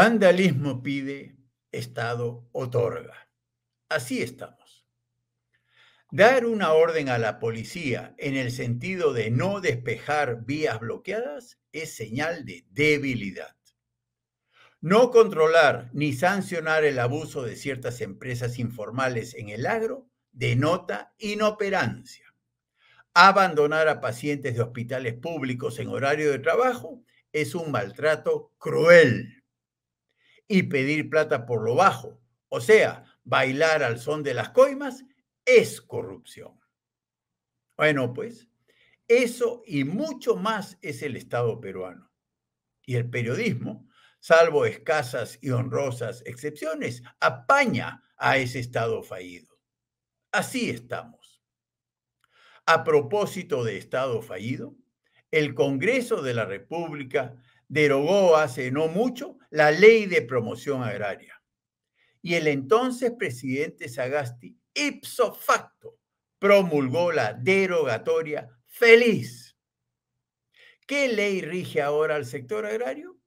Vandalismo pide, Estado otorga. Así estamos. Dar una orden a la policía en el sentido de no despejar vías bloqueadas es señal de debilidad. No controlar ni sancionar el abuso de ciertas empresas informales en el agro denota inoperancia. Abandonar a pacientes de hospitales públicos en horario de trabajo es un maltrato cruel y pedir plata por lo bajo, o sea, bailar al son de las coimas, es corrupción. Bueno, pues eso y mucho más es el Estado peruano. Y el periodismo, salvo escasas y honrosas excepciones, apaña a ese Estado fallido. Así estamos. A propósito de Estado fallido, el Congreso de la República derogó hace no mucho la ley de promoción agraria. Y el entonces presidente Sagasti, ipso facto, promulgó la derogatoria feliz. ¿Qué ley rige ahora al sector agrario?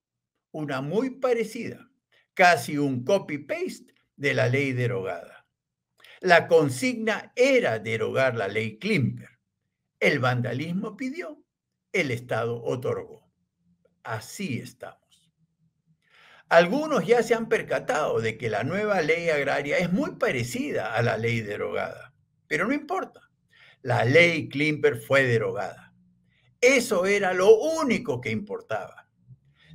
Una muy parecida, casi un copy-paste de la ley derogada. La consigna era derogar la ley Klimper. El vandalismo pidió, el Estado otorgó. Así está. Algunos ya se han percatado de que la nueva ley agraria es muy parecida a la ley derogada, pero no importa. La ley Klimper fue derogada. Eso era lo único que importaba.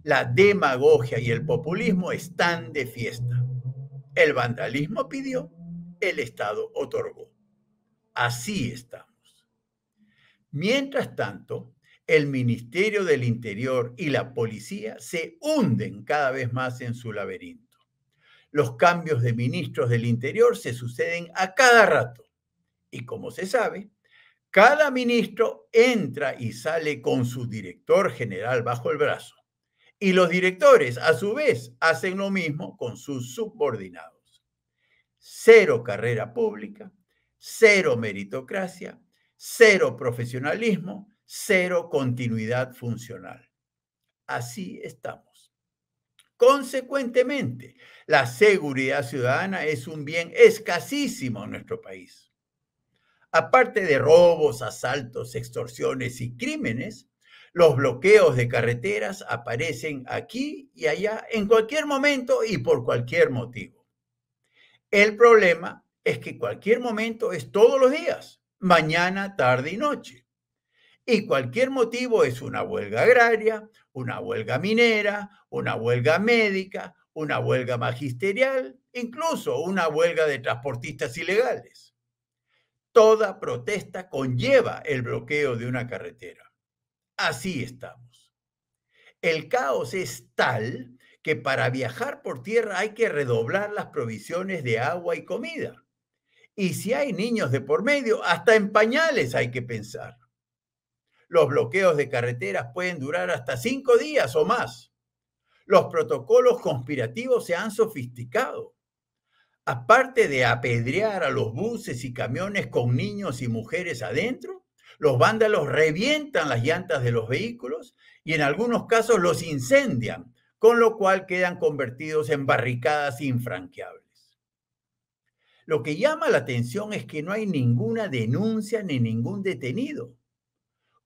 La demagogia y el populismo están de fiesta. El vandalismo pidió, el Estado otorgó. Así estamos. Mientras tanto, el Ministerio del Interior y la policía se hunden cada vez más en su laberinto. Los cambios de ministros del Interior se suceden a cada rato. Y como se sabe, cada ministro entra y sale con su director general bajo el brazo. Y los directores, a su vez, hacen lo mismo con sus subordinados. Cero carrera pública, cero meritocracia, cero profesionalismo, cero continuidad funcional. Así estamos. Consecuentemente, la seguridad ciudadana es un bien escasísimo en nuestro país. Aparte de robos, asaltos, extorsiones y crímenes, los bloqueos de carreteras aparecen aquí y allá en cualquier momento y por cualquier motivo. El problema es que cualquier momento es todos los días, mañana, tarde y noche. Y cualquier motivo es una huelga agraria, una huelga minera, una huelga médica, una huelga magisterial, incluso una huelga de transportistas ilegales. Toda protesta conlleva el bloqueo de una carretera. Así estamos. El caos es tal que para viajar por tierra hay que redoblar las provisiones de agua y comida. Y si hay niños de por medio, hasta en pañales hay que pensar. Los bloqueos de carreteras pueden durar hasta cinco días o más. Los protocolos conspirativos se han sofisticado. Aparte de apedrear a los buses y camiones con niños y mujeres adentro, los vándalos revientan las llantas de los vehículos y en algunos casos los incendian, con lo cual quedan convertidos en barricadas infranqueables. Lo que llama la atención es que no hay ninguna denuncia ni ningún detenido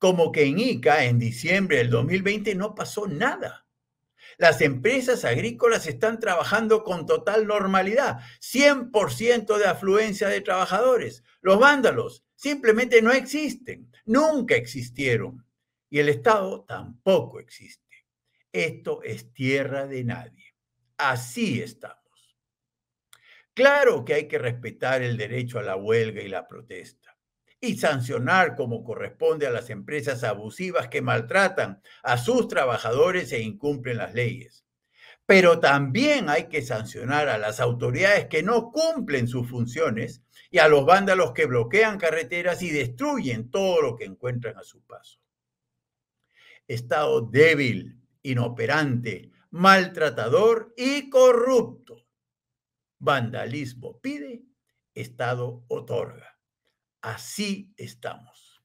como que en ICA, en diciembre del 2020, no pasó nada. Las empresas agrícolas están trabajando con total normalidad, 100% de afluencia de trabajadores. Los vándalos simplemente no existen, nunca existieron. Y el Estado tampoco existe. Esto es tierra de nadie. Así estamos. Claro que hay que respetar el derecho a la huelga y la protesta y sancionar como corresponde a las empresas abusivas que maltratan a sus trabajadores e incumplen las leyes. Pero también hay que sancionar a las autoridades que no cumplen sus funciones y a los vándalos que bloquean carreteras y destruyen todo lo que encuentran a su paso. Estado débil, inoperante, maltratador y corrupto. Vandalismo pide, Estado otorga. Así estamos.